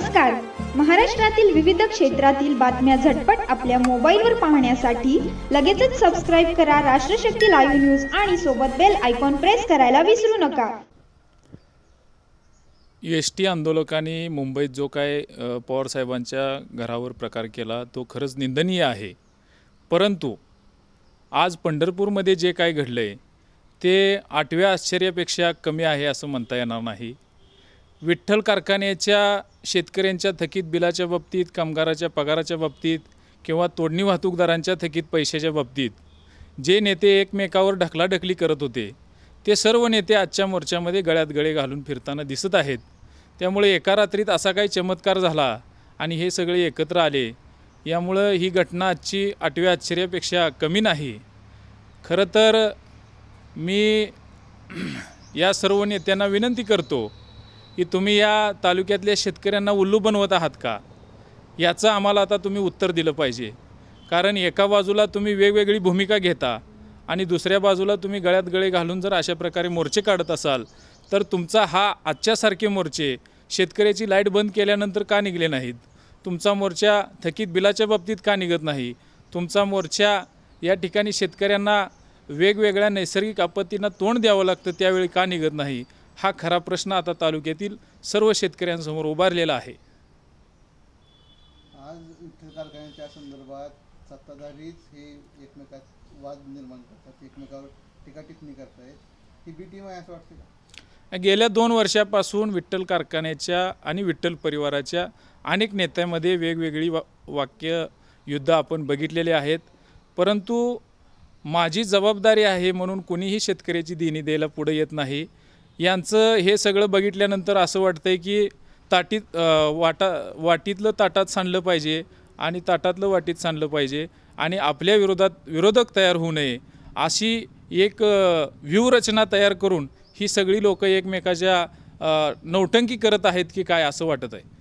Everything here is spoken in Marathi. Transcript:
नमस्कार महाराष्ट्रातील विविध क्षेत्रातील बातम्या झटपट आपल्या मोबाईलवर पाहण्यासाठी लगेचच सबस्क्राईब करा राष्ट्रशक्ती लाईव्ह न्यूज आणि सोबत बेल आयकॉन प्रेस करायला विसरू नका एस टी आंदोलकांनी मुंबईत जो काय पवारसाहेबांच्या घरावर प्रकार केला तो खरंच निंदनीय आहे परंतु आज पंढरपूरमध्ये जे काय घडलं आहे ते आठव्या आश्चर्यापेक्षा कमी आहे असं म्हणता येणार नाही विठ्ठल कारखान्याच्या शेतकऱ्यांच्या थकीत बिलाच्या बाबतीत कामगाराच्या पगाराच्या बाबतीत किंवा तोडणी वाहतूकदारांच्या थकीत पैशाच्या बाबतीत जे नेते एकमेकावर ढकलाढकली करत होते ते सर्व नेते आजच्या मोर्चामध्ये गळ्यात गळे घालून फिरताना दिसत आहेत त्यामुळे एका रात्रीत असा काही चमत्कार झाला आणि हे सगळे एकत्र आले यामुळं ही घटना आजची आठव्या आश्चर्यापेक्षा कमी नाही खरं तर मी या सर्व नेत्यांना विनंती करतो की तुम्ही या तालुक्यातल्या शेतकऱ्यांना उल्लू बनवत आहात का याचं आम्हाला आता तुम्ही उत्तर दिलं पाहिजे कारण एका बाजूला तुम्ही वेगवेगळी भूमिका घेता आणि दुसऱ्या बाजूला तुम्ही गळ्यात गळे घालून जर अशा प्रकारे मोर्चे काढत असाल तर तुमचा हा आजच्यासारखे मोर्चे शेतकऱ्याची लाईट बंद केल्यानंतर का निघले नाहीत तुमचा मोर्चा थकीत बिलाच्या बाबतीत का निघत नाही तुमचा मोर्चा या ठिकाणी शेतकऱ्यांना वेगवेगळ्या नैसर्गिक आपत्तींना तोंड द्यावं लागतं त्यावेळी का निघत नाही हा खरा प्रश्न आता तालुक्यातील सर्व शेतकऱ्यांसमोर उभारलेला आहे आज कारखान्याच्या संदर्भात हे वाद निर्माण करतात गेल्या दोन वर्षापासून विठ्ठल कारखान्याच्या आणि विठ्ठल परिवाराच्या अनेक नेत्यांमध्ये वेगवेगळी वा वाक्य युद्ध आपण बघितलेले आहेत परंतु माझी जबाबदारी आहे म्हणून कोणीही शेतकऱ्याची दिनी द्यायला पुढे येत नाही यांचं हे सगळं बघितल्यानंतर असं वाटतं की ताटीत वाटा वाटीतलं ताटात सांडलं पाहिजे आणि ताटातलं वाटीत सांडलं पाहिजे आणि आपल्या विरोधात विरोधक तयार होऊ नये अशी एक व्यूहरचना तयार करून ही सगळी लोकं एकमेकाच्या नौटंकी करत आहेत की काय असं वाटत आहे